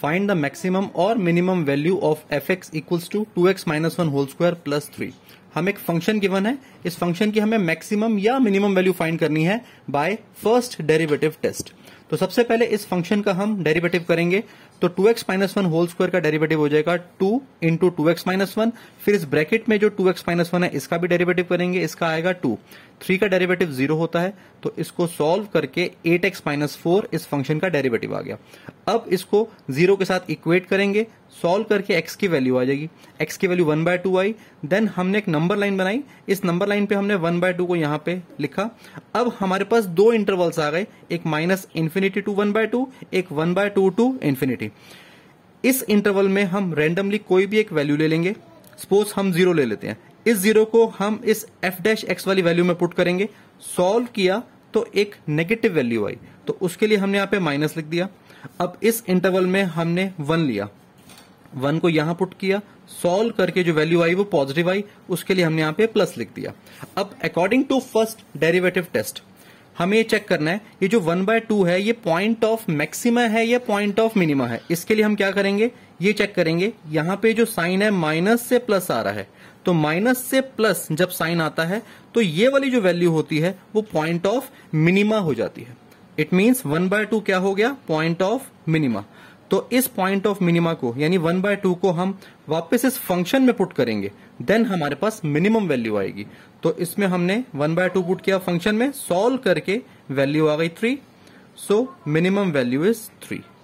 find the maximum और minimum value of F X equals to two X minus one whole square plus three हम एक function given है इस function की हमें मैक्सिमम या मिनिमम वैल्यू फाइंड करनी है बाय फर्स्ट डेरिवेटिव टेस्ट तो सबसे पहले इस फंक्शन का हम डेरिवेटिव करेंगे तो 2x X minus one whole square का डेरिवेटिव हो जाएगा 2 into two X minus one फिर इस ब्रैकेट में जो 2x एक्स माइनस वन है इसका भी डेरिवेटिव करेंगे इसका आएगा थ्री का डेरिवेटिव जीरो होता है तो इसको सॉल्व करके एट एक्स माइनस फोर इस फंक्शन का डेरिवेटिव आ गया अब इसको जीरो के साथ इक्वेट करेंगे सॉल्व करके एक्स की वैल्यू आ जाएगी एक्स की वैल्यू वन बाय टू आई देन हमने एक नंबर लाइन बनाई इस नंबर लाइन पे हमने वन बाय टू को यहां पे लिखा अब हमारे पास दो इंटरवल्स आ गए एक minus infinity to one by two एक one by two to infinity इस इंटरवल में हम रेंडमली कोई भी एक वैल्यू ले लेंगे सपोज हम जीरो ले लेते हैं इस जीरो को हम इस एफ डैश एक्स वाली वैल्यू में पुट करेंगे सॉल्व किया तो एक नेगेटिव वैल्यू आई तो उसके लिए हमने यहां पे माइनस लिख दिया अब इस इंटरवल में हमने वन लिया वन को यहां पुट किया सॉल्व करके जो वैल्यू आई वो पॉजिटिव आई उसके लिए हमने यहां पे प्लस लिख दिया अब according to first derivative test हमें ये चेक करना है ये जो वन बाय टू है ये पॉइंट ऑफ मैक्सिमा है या पॉइंट ऑफ मिनिमा है इसके लिए हम क्या करेंगे ये चेक करेंगे यहां पे जो साइन है माइनस से प्लस आ रहा है तो माइनस से प्लस जब साइन आता है तो ये वाली जो वैल्यू होती है वो पॉइंट ऑफ मिनिमा हो जाती है it means one by two क्या हो गया पॉइंट ऑफ मिनिमा तो इस पॉइंट ऑफ मिनिमा को यानी वन बाय टू को हम वापस इस फंक्शन में पुट करेंगे देन हमारे पास मिनिमम वैल्यू आएगी तो इसमें हमने वन बाय टू पुट किया फंक्शन में सॉल्व करके वैल्यू आ गई three so minimum value is three